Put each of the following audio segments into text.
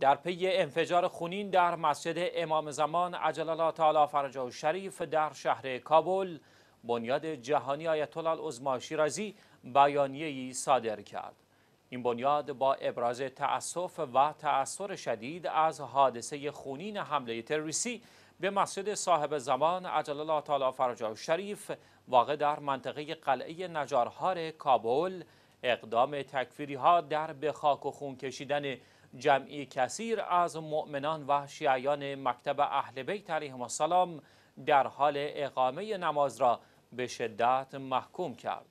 در پی انفجار خونین در مسجد امام زمان عجل الله تعالی فرجه و شریف در شهر کابل بنیاد جهانی آیتولال ازماشی رازی شیرازی بیانیه‌ای صادر کرد این بنیاد با ابراز تأسف و تأثیر شدید از حادثه خونین حمله تروریستی به مسجد صاحب زمان عجل تعالی فرجه و شریف واقع در منطقه قلعه نجارهار کابل اقدام تکفیری ها در به خاک و خون کشیدن جمعی کثیر از مؤمنان و شیعیان مکتب اهل بیت علیهم السلام در حال اقامه نماز را به شدت محکوم کرد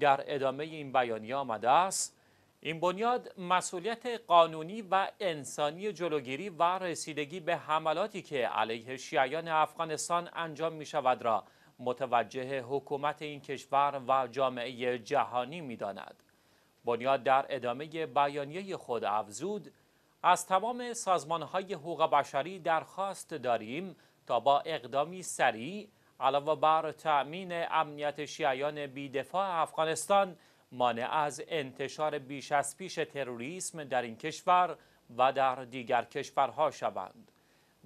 در ادامه این بیانیه آمده است این بنیاد مسئولیت قانونی و انسانی جلوگیری و رسیدگی به حملاتی که علیه شیعیان افغانستان انجام می شود را متوجه حکومت این کشور و جامعه جهانی می داند. بنیاد در ادامه بیانیه خود افزود از تمام سازمانهای حقوق بشری درخواست داریم تا با اقدامی سریع علاوه بر تأمین امنیت شیعیان بیدفاع افغانستان مانع از انتشار بیش از پیش تروریسم در این کشور و در دیگر کشورها شوند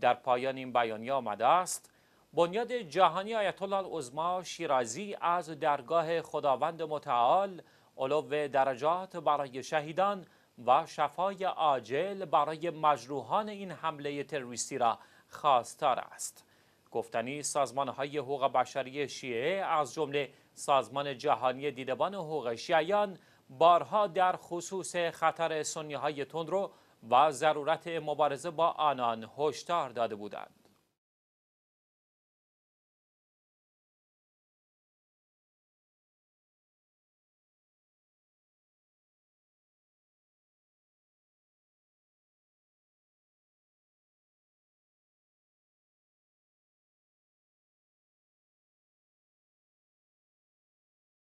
در پایان این بیانیه آمده است بنیاد جهانی آیت الله شیرازی از درگاه خداوند متعال علو درجات برای شهیدان و شفای عاجل برای مجروحان این حمله تروریستی را خواستار است گفتنی سازمان های حقوق بشری شیعه از جمله سازمان جهانی دیدبان حقوق شیعیان بارها در خصوص خطر سنی های تندرو و ضرورت مبارزه با آنان هشدار داده بودند